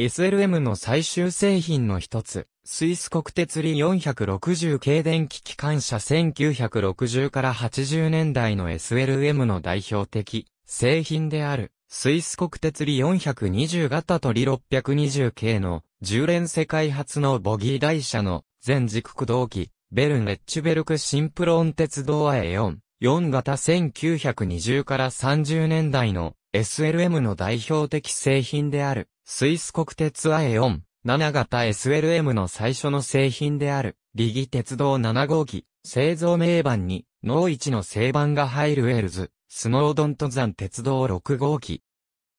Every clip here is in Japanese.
SLM の最終製品の一つ、スイス国鉄リ460系電気機関車1960から80年代の SLM の代表的製品である、スイス国鉄リ420型とリ620系の10連世界初のボギー台車の全軸駆動機、ベルン・レッチュベルク・シンプロン鉄道 A4、4型1920から30年代の SLM の代表的製品である。スイス国鉄アエオン、7型 SLM の最初の製品である、リギ鉄道7号機、製造名板に、ノーイチの製板が入るウェルズ、スノードンザ山鉄道6号機。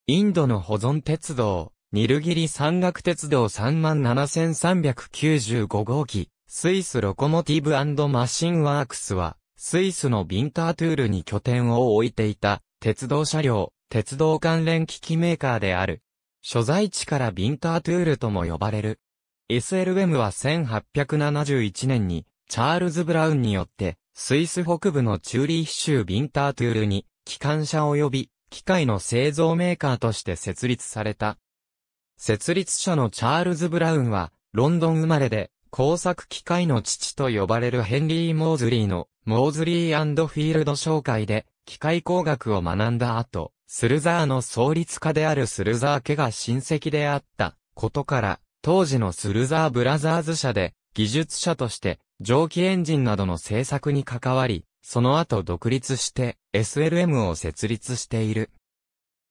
インドの保存鉄道、ニルギリ山岳鉄道37395号機、スイスロコモティブマシンワークスは、スイスのビンタートゥールに拠点を置いていた、鉄道車両、鉄道関連機器メーカーである。所在地からビンタートゥールとも呼ばれる。SLM は1871年にチャールズ・ブラウンによってスイス北部のチューリー州ビンタートゥールに機関車及び機械の製造メーカーとして設立された。設立者のチャールズ・ブラウンはロンドン生まれで工作機械の父と呼ばれるヘンリー・モーズリーのモーズリーフィールド紹介で機械工学を学んだ後、スルザーの創立家であるスルザー家が親戚であったことから、当時のスルザーブラザーズ社で、技術者として、蒸気エンジンなどの製作に関わり、その後独立して、SLM を設立している。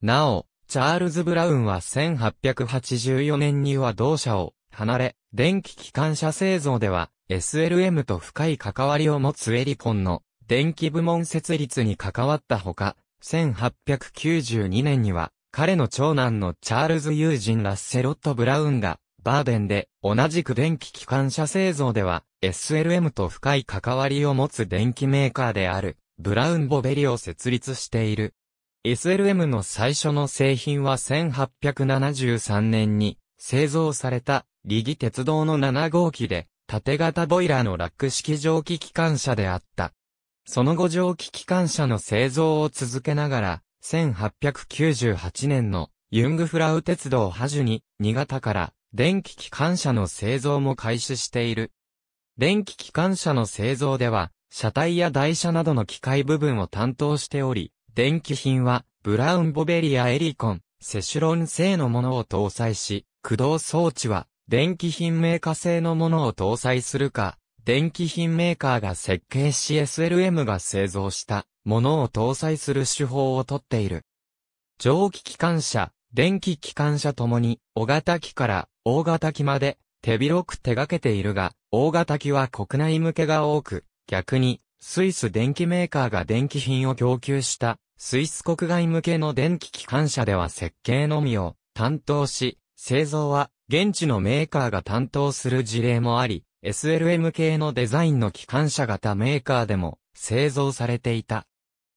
なお、チャールズ・ブラウンは1884年には同社を離れ、電気機関車製造では、SLM と深い関わりを持つエリコンの電気部門設立に関わったほか、1892年には、彼の長男のチャールズ友人ラッセロット・ブラウンが、バーデンで、同じく電気機関車製造では、SLM と深い関わりを持つ電気メーカーである、ブラウン・ボベリを設立している。SLM の最初の製品は1873年に製造された、リギ鉄道の7号機で、縦型ボイラーのラック式蒸気機関車であった。その後蒸気機関車の製造を続けながら、1898年のユングフラウ鉄道ハジュに、新潟から電気機関車の製造も開始している。電気機関車の製造では、車体や台車などの機械部分を担当しており、電気品は、ブラウンボベリアエリコン、セシュロン製のものを搭載し、駆動装置は、電気品メーカー製のものを搭載するか、電気品メーカーが設計し SLM が製造したものを搭載する手法をとっている。蒸気機関車、電気機関車ともに、大型機から大型機まで手広く手掛けているが、大型機は国内向けが多く、逆に、スイス電機メーカーが電気品を供給した、スイス国外向けの電気機関車では設計のみを担当し、製造は現地のメーカーが担当する事例もあり、SLM 系のデザインの機関車型メーカーでも製造されていた。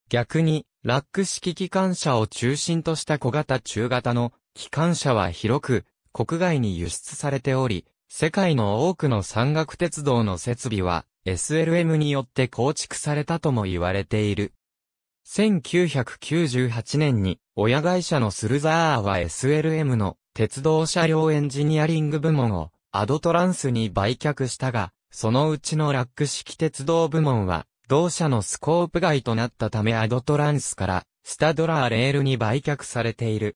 逆に、ラック式機関車を中心とした小型中型の機関車は広く国外に輸出されており、世界の多くの山岳鉄道の設備は SLM によって構築されたとも言われている。1998年に親会社のスルザーは SLM の鉄道車両エンジニアリング部門をアドトランスに売却したが、そのうちのラック式鉄道部門は、同社のスコープ外となったためアドトランスから、スタドラーレールに売却されている。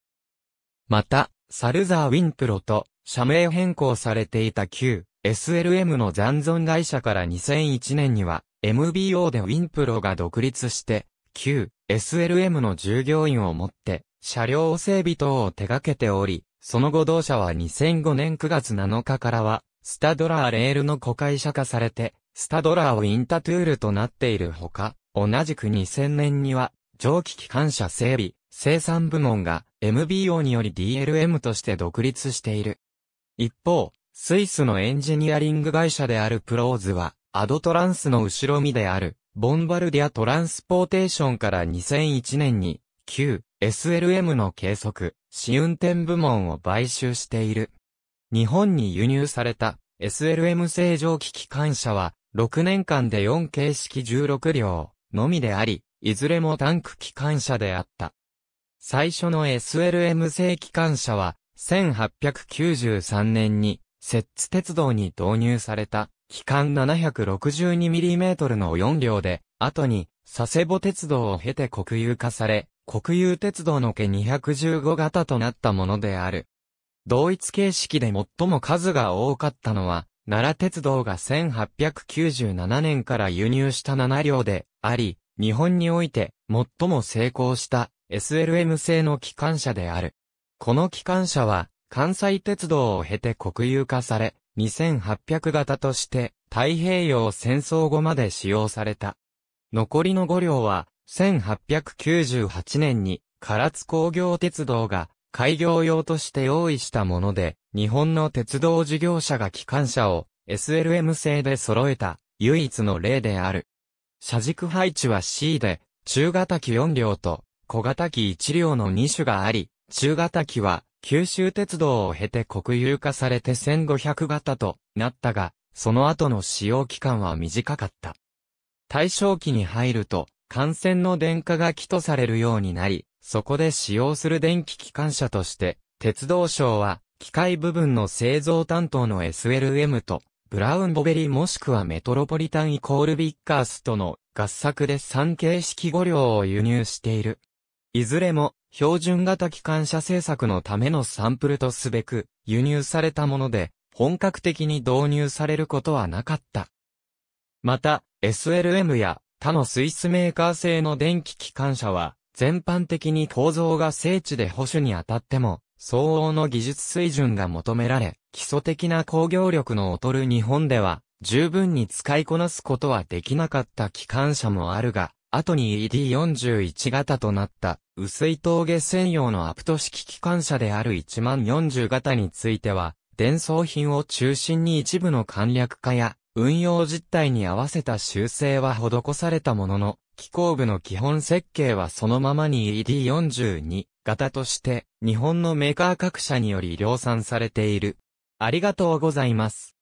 また、サルザー・ウィンプロと、社名変更されていた旧、SLM の残存会社から2001年には、MBO でウィンプロが独立して、旧、SLM の従業員をもって、車両整備等を手掛けており、その後同社は2005年9月7日からは、スタドラーレールの子会社化されて、スタドラーをインタトゥールとなっているほか、同じく2000年には、蒸気機関車整備、生産部門が MBO により DLM として独立している。一方、スイスのエンジニアリング会社であるプローズは、アドトランスの後ろ身である、ボンバルディアトランスポーテーションから2001年に、9、SLM の計測、試運転部門を買収している。日本に輸入された SLM 正常機機関車は、6年間で4形式16両のみであり、いずれもタンク機関車であった。最初の SLM 製機関車は、1893年に、摂津鉄道に導入された、機関 762mm の4両で、後に、佐世保鉄道を経て国有化され、国有鉄道の家215型となったものである。同一形式で最も数が多かったのは、奈良鉄道が1897年から輸入した7両であり、日本において最も成功した SLM 製の機関車である。この機関車は関西鉄道を経て国有化され、2800型として太平洋戦争後まで使用された。残りの5両は1898年に唐津工業鉄道が開業用として用意したもので、日本の鉄道事業者が機関車を SLM 製で揃えた唯一の例である。車軸配置は C で、中型機4両と小型機1両の2種があり、中型機は九州鉄道を経て国有化されて1500型となったが、その後の使用期間は短かった。大正期に入ると、感染の電化が起とされるようになり、そこで使用する電気機関車として、鉄道省は、機械部分の製造担当の SLM と、ブラウンボベリもしくはメトロポリタンイコールビッカースとの合作で3形式五両を輸入している。いずれも、標準型機関車製作のためのサンプルとすべく、輸入されたもので、本格的に導入されることはなかった。また、SLM や他のスイスメーカー製の電気機関車は、全般的に構造が精緻で保守にあたっても、相応の技術水準が求められ、基礎的な工業力の劣る日本では、十分に使いこなすことはできなかった機関車もあるが、後に ED41 型となった、薄い峠専用のアプト式機関車である1万40型については、伝送品を中心に一部の簡略化や、運用実態に合わせた修正は施されたものの、機構部の基本設計はそのままに ED42 型として、日本のメーカー各社により量産されている。ありがとうございます。